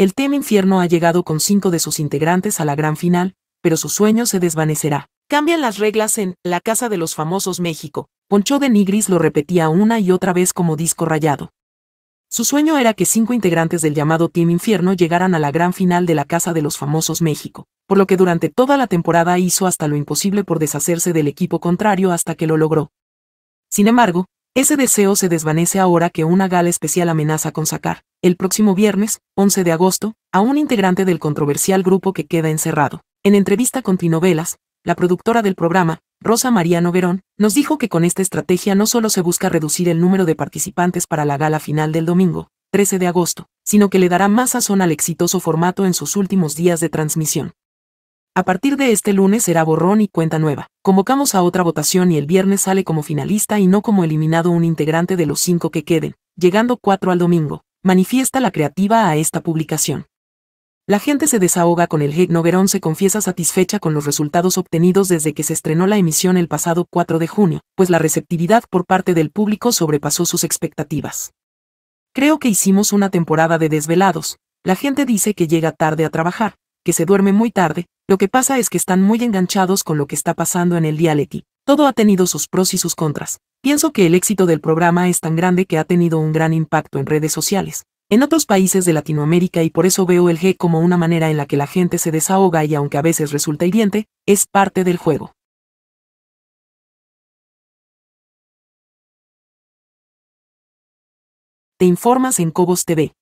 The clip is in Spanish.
El Team Infierno ha llegado con cinco de sus integrantes a la gran final, pero su sueño se desvanecerá. Cambian las reglas en La Casa de los Famosos México. Poncho de Nigris lo repetía una y otra vez como disco rayado. Su sueño era que cinco integrantes del llamado Team Infierno llegaran a la gran final de la Casa de los Famosos México, por lo que durante toda la temporada hizo hasta lo imposible por deshacerse del equipo contrario hasta que lo logró. Sin embargo, ese deseo se desvanece ahora que una gala especial amenaza con sacar, el próximo viernes, 11 de agosto, a un integrante del controversial grupo que queda encerrado. En entrevista con Trinovelas, la productora del programa, Rosa María Noverón, nos dijo que con esta estrategia no solo se busca reducir el número de participantes para la gala final del domingo, 13 de agosto, sino que le dará más sazón al exitoso formato en sus últimos días de transmisión. A partir de este lunes será borrón y cuenta nueva. Convocamos a otra votación y el viernes sale como finalista y no como eliminado un integrante de los cinco que queden, llegando cuatro al domingo manifiesta la creativa a esta publicación. La gente se desahoga con el Noguerón se confiesa satisfecha con los resultados obtenidos desde que se estrenó la emisión el pasado 4 de junio, pues la receptividad por parte del público sobrepasó sus expectativas. Creo que hicimos una temporada de desvelados, la gente dice que llega tarde a trabajar, que se duerme muy tarde, lo que pasa es que están muy enganchados con lo que está pasando en el reality, todo ha tenido sus pros y sus contras. Pienso que el éxito del programa es tan grande que ha tenido un gran impacto en redes sociales, en otros países de Latinoamérica y por eso veo el G como una manera en la que la gente se desahoga y aunque a veces resulta hiriente, es parte del juego. Te informas en Cobos TV.